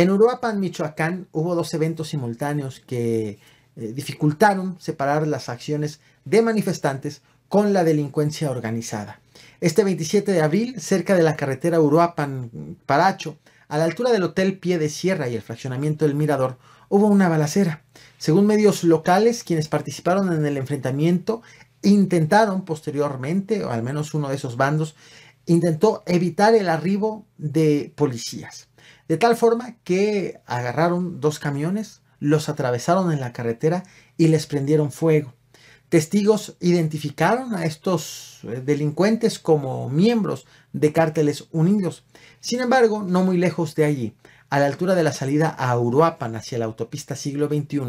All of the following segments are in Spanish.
En Uruapan, Michoacán, hubo dos eventos simultáneos que eh, dificultaron separar las acciones de manifestantes con la delincuencia organizada. Este 27 de abril, cerca de la carretera Uruapan-Paracho, a la altura del Hotel Pie de Sierra y el fraccionamiento del Mirador, hubo una balacera. Según medios locales, quienes participaron en el enfrentamiento intentaron posteriormente, o al menos uno de esos bandos, intentó evitar el arribo de policías. De tal forma que agarraron dos camiones, los atravesaron en la carretera y les prendieron fuego. Testigos identificaron a estos eh, delincuentes como miembros de cárteles unidos. Sin embargo, no muy lejos de allí, a la altura de la salida a Uruapan hacia la autopista siglo XXI,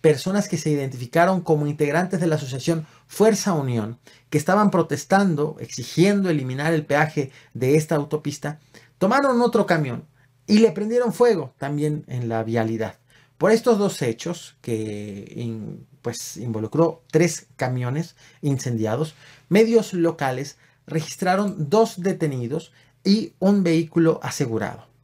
personas que se identificaron como integrantes de la asociación Fuerza Unión, que estaban protestando, exigiendo eliminar el peaje de esta autopista, tomaron otro camión y le prendieron fuego también en la vialidad. Por estos dos hechos, que pues, involucró tres camiones incendiados, medios locales registraron dos detenidos y un vehículo asegurado.